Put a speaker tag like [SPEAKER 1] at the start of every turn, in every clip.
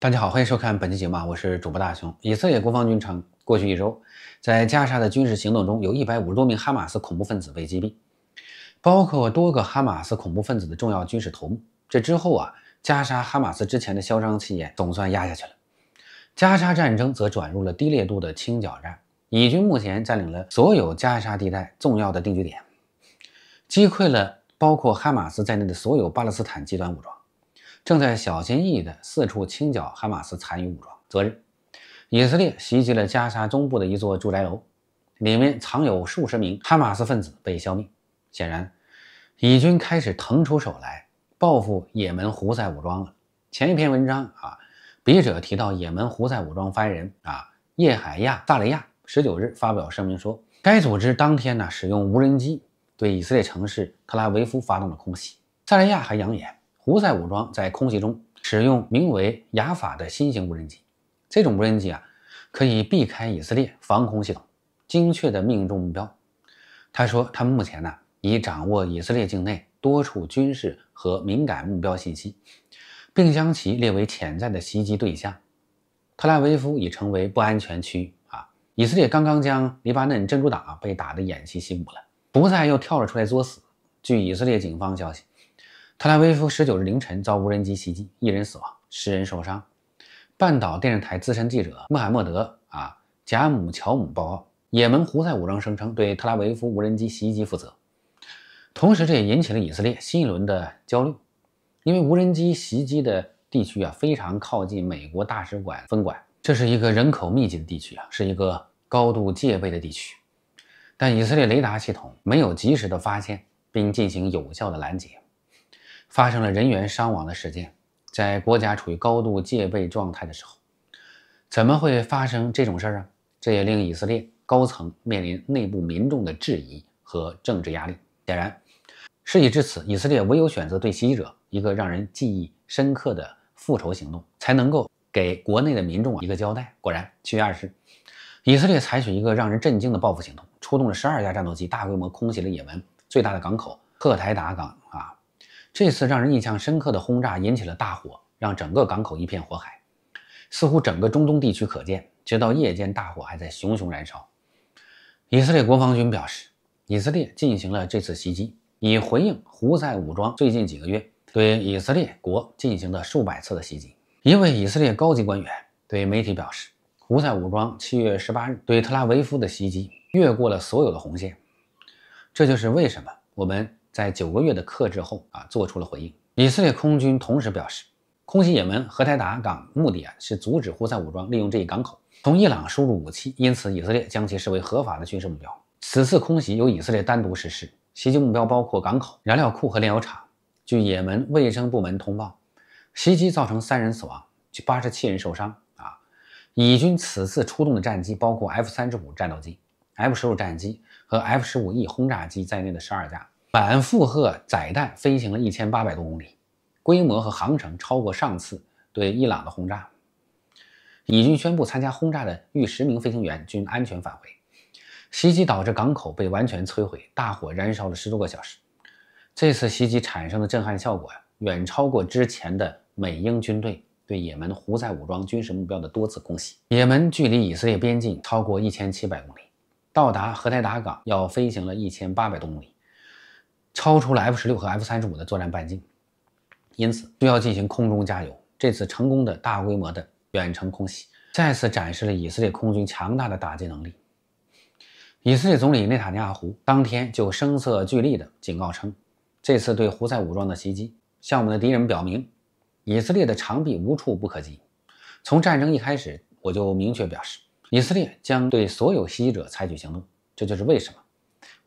[SPEAKER 1] 大家好，欢迎收看本期节目，啊，我是主播大熊。以色列国防军称，过去一周在加沙的军事行动中，有一百五十多名哈马斯恐怖分子被击毙，包括多个哈马斯恐怖分子的重要军事头目。这之后啊，加沙哈马斯之前的嚣张气焰总算压下去了。加沙战争则转入了低烈度的清剿战，以军目前占领了所有加沙地带重要的定居点，击溃了包括哈马斯在内的所有巴勒斯坦极端武装。正在小心翼翼地四处清剿哈马斯残余武装。昨日，以色列袭击了加沙中部的一座住宅楼，里面藏有数十名哈马斯分子被消灭。显然，以军开始腾出手来报复也门胡塞武装了。前一篇文章啊，笔者提到也门胡塞武装发言人啊叶海亚·萨雷亚十九日发表声明说，该组织当天呢使用无人机对以色列城市特拉维夫发动了空袭。萨雷亚还扬言。胡塞武装在空袭中使用名为“雅法”的新型无人机，这种无人机啊可以避开以色列防空系统，精确地命中目标。他说，他们目前呢已掌握以色列境内多处军事和敏感目标信息，并将其列为潜在的袭击对象。特拉维夫已成为不安全区啊！以色列刚刚将黎巴嫩真主党被打得偃旗息鼓了，胡塞又跳了出来作死。据以色列警方消息。特拉维夫十九日凌晨遭无人机袭击，一人死亡，十人受伤。半岛电视台资深记者穆罕默德啊贾姆乔姆报道，也门胡塞武装声称对特拉维夫无人机袭击负责。同时，这也引起了以色列新一轮的焦虑，因为无人机袭击的地区啊非常靠近美国大使馆分馆，这是一个人口密集的地区啊，是一个高度戒备的地区。但以色列雷达系统没有及时的发现并进行有效的拦截。发生了人员伤亡的事件，在国家处于高度戒备状态的时候，怎么会发生这种事儿啊？这也令以色列高层面临内部民众的质疑和政治压力。显然，事已至此，以色列唯有选择对袭击者一个让人记忆深刻的复仇行动，才能够给国内的民众啊一个交代。果然，七月二十，以色列采取一个让人震惊的报复行动，出动了十二架战斗机，大规模空袭了也门最大的港口赫台达港啊。这次让人印象深刻的轰炸引起了大火，让整个港口一片火海，似乎整个中东地区可见。直到夜间，大火还在熊熊燃烧。以色列国防军表示，以色列进行了这次袭击，以回应胡塞武装最近几个月对以色列国进行的数百次的袭击。一位以色列高级官员对媒体表示，胡塞武装七月十八日对特拉维夫的袭击越过了所有的红线。这就是为什么我们。在九个月的克制后啊，做出了回应。以色列空军同时表示，空袭也门荷台达港目的啊是阻止胡塞武装利用这一港口从伊朗输入武器，因此以色列将其视为合法的军事目标。此次空袭由以色列单独实施，袭击目标包括港口、燃料库和炼油厂。据也门卫生部门通报，袭击造成三人死亡，八十七人受伤。啊，以军此次出动的战机包括 F 三十五战斗机、F 十五战机和 F 十五 E 轰炸机在内的十二架。反负荷载弹飞行了一千八百多公里，规模和航程超过上次对伊朗的轰炸。以军宣布参加轰炸的逾十名飞行员均安全返回。袭击导致港口被完全摧毁，大火燃烧了十多个小时。这次袭击产生的震撼效果呀，远超过之前的美英军队对也门胡塞武装军事目标的多次空袭。也门距离以色列边境超过一千七百公里，到达荷台达港要飞行了一千八百多公里。超出了 F 十六和 F 三十五的作战半径，因此需要进行空中加油。这次成功的大规模的远程空袭，再次展示了以色列空军强大的打击能力。以色列总理内塔尼亚胡当天就声色俱厉地警告称：“这次对胡塞武装的袭击，向我们的敌人表明，以色列的长臂无处不可及。从战争一开始，我就明确表示，以色列将对所有袭击者采取行动。这就是为什么。”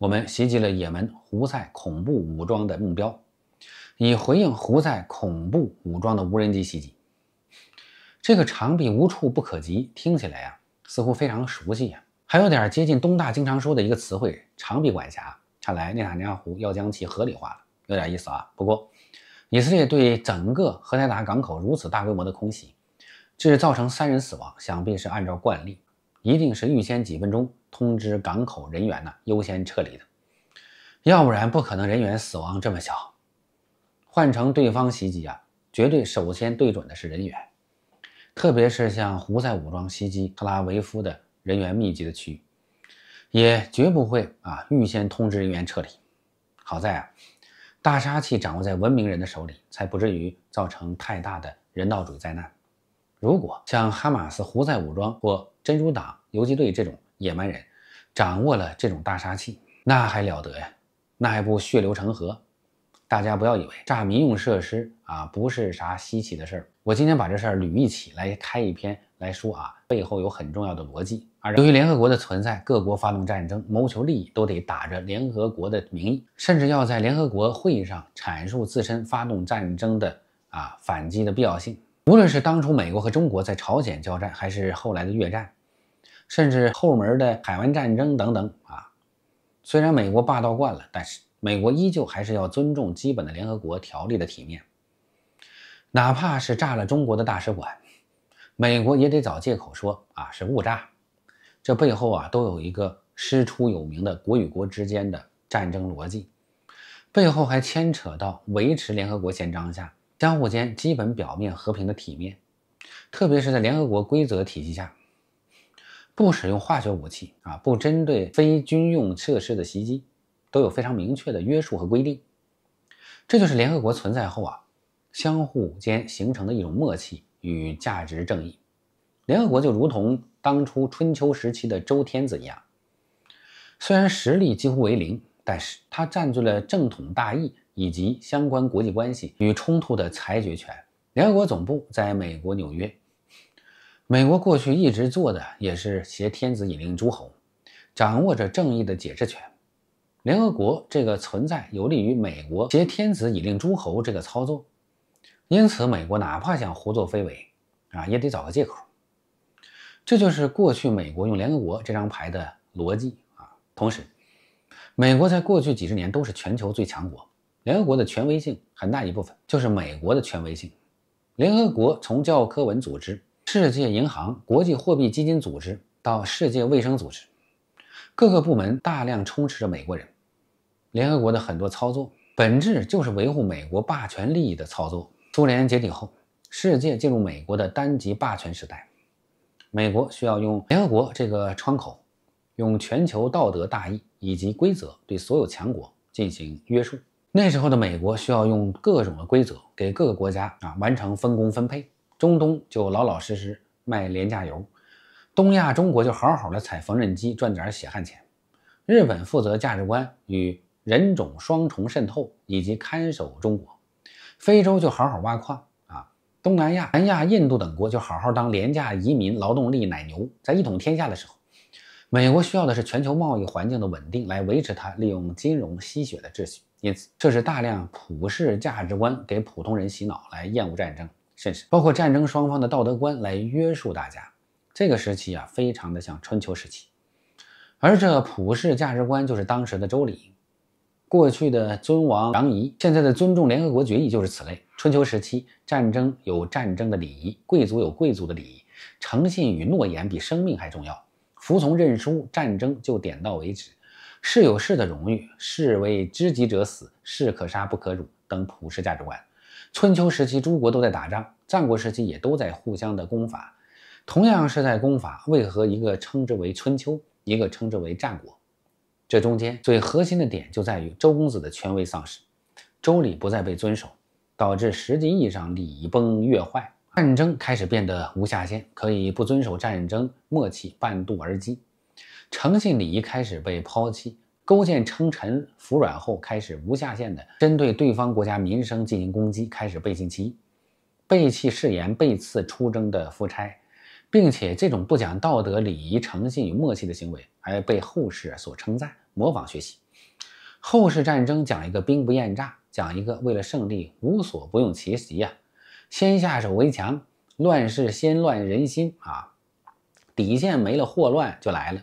[SPEAKER 1] 我们袭击了也门胡塞恐怖武装的目标，以回应胡塞恐怖武装的无人机袭击。这个长臂无处不可及，听起来呀，似乎非常熟悉呀，还有点接近东大经常说的一个词汇“长臂管辖”。看来内塔尼亚胡要将其合理化了，有点意思啊。不过，以色列对整个荷台达港口如此大规模的空袭，致造成三人死亡，想必是按照惯例，一定是预先几分钟。通知港口人员呢，优先撤离的，要不然不可能人员死亡这么小。换成对方袭击啊，绝对首先对准的是人员，特别是像胡塞武装袭击特拉维夫的人员密集的区域，也绝不会啊预先通知人员撤离。好在啊，大杀器掌握在文明人的手里，才不至于造成太大的人道主义灾难。如果像哈马斯、胡塞武装或真主党游击队这种野蛮人掌握了这种大杀器，那还了得呀？那还不血流成河？大家不要以为炸民用设施啊不是啥稀奇的事儿。我今天把这事儿捋一起来，开一篇来说啊，背后有很重要的逻辑而由于联合国的存在，各国发动战争谋求利益，都得打着联合国的名义，甚至要在联合国会议上阐述自身发动战争的啊反击的必要性。无论是当初美国和中国在朝鲜交战，还是后来的越战。甚至后门的海湾战争等等啊，虽然美国霸道惯了，但是美国依旧还是要尊重基本的联合国条例的体面，哪怕是炸了中国的大使馆，美国也得找借口说啊是误炸。这背后啊都有一个师出有名的国与国之间的战争逻辑，背后还牵扯到维持联合国宪章下相互间基本表面和平的体面，特别是在联合国规则体系下。不使用化学武器啊，不针对非军用设施的袭击，都有非常明确的约束和规定。这就是联合国存在后啊，相互间形成的一种默契与价值正义。联合国就如同当初春秋时期的周天子一样，虽然实力几乎为零，但是它占据了正统大义以及相关国际关系与冲突的裁决权。联合国总部在美国纽约。美国过去一直做的也是挟天子以令诸侯，掌握着正义的解释权。联合国这个存在有利于美国挟天子以令诸侯这个操作，因此美国哪怕想胡作非为啊，也得找个借口。这就是过去美国用联合国这张牌的逻辑啊。同时，美国在过去几十年都是全球最强国，联合国的权威性很大一部分就是美国的权威性。联合国从教科文组织。世界银行、国际货币基金组织到世界卫生组织，各个部门大量充斥着美国人。联合国的很多操作本质就是维护美国霸权利益的操作。苏联解体后，世界进入美国的单极霸权时代，美国需要用联合国这个窗口，用全球道德大义以及规则对所有强国进行约束。那时候的美国需要用各种的规则给各个国家啊完成分工分配。中东就老老实实卖廉价油，东亚中国就好好的踩缝纫机赚点血汗钱，日本负责价值观与人种双重渗透以及看守中国，非洲就好好挖矿啊，东南亚、南亚、印度等国就好好当廉价移民、劳动力奶牛。在一统天下的时候，美国需要的是全球贸易环境的稳定来维持它利用金融吸血的秩序，因此这是大量普世价值观给普通人洗脑来厌恶战争。甚至包括战争双方的道德观来约束大家。这个时期啊，非常的像春秋时期，而这普世价值观就是当时的周礼。过去的尊王攘夷，现在的尊重联合国决议就是此类。春秋时期，战争有战争的礼仪，贵族有贵族的礼仪，诚信与诺言比生命还重要，服从认输，战争就点到为止。士有士的荣誉，士为知己者死，士可杀不可辱等普世价值观。春秋时期，诸国都在打仗；战国时期也都在互相的攻伐。同样是在攻伐，为何一个称之为春秋，一个称之为战国？这中间最核心的点就在于周公子的权威丧失，周礼不再被遵守，导致实际意义上礼崩乐坏，战争开始变得无下限，可以不遵守战争默契，半渡而击，诚信礼仪开始被抛弃。勾践称臣服软后，开始无下限地针对对方国家民生进行攻击，开始背信弃义，背弃誓言，背刺出征的夫差，并且这种不讲道德、礼仪、诚信与默契的行为，还被后世所称赞、模仿学习。后世战争讲一个兵不厌诈，讲一个为了胜利无所不用其极呀，先下手为强，乱世先乱人心啊，底线没了，祸乱就来了。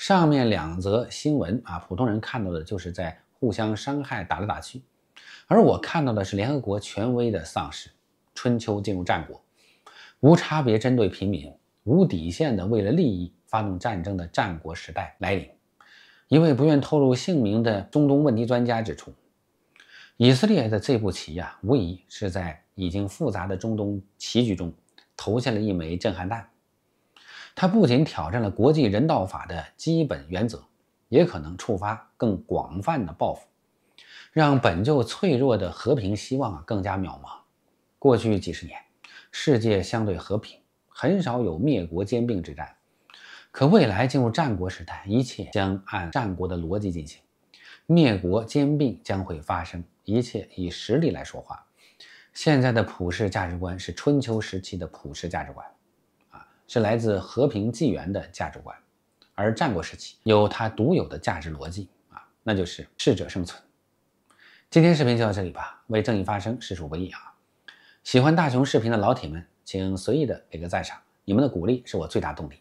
[SPEAKER 1] 上面两则新闻啊，普通人看到的就是在互相伤害、打来打去，而我看到的是联合国权威的丧失。春秋进入战国，无差别针对平民、无底线的为了利益发动战争的战国时代来临。一位不愿透露姓名的中东问题专家指出，以色列的这步棋呀，无疑是在已经复杂的中东棋局中投下了一枚震撼弹。它不仅挑战了国际人道法的基本原则，也可能触发更广泛的报复，让本就脆弱的和平希望啊更加渺茫。过去几十年，世界相对和平，很少有灭国兼并之战。可未来进入战国时代，一切将按战国的逻辑进行，灭国兼并将会发生，一切以实力来说话。现在的普世价值观是春秋时期的普世价值观。是来自和平纪元的价值观，而战国时期有它独有的价值逻辑啊，那就是适者生存。今天视频就到这里吧，为正义发声实属不易啊！喜欢大熊视频的老铁们，请随意的给个赞赏，你们的鼓励是我最大动力。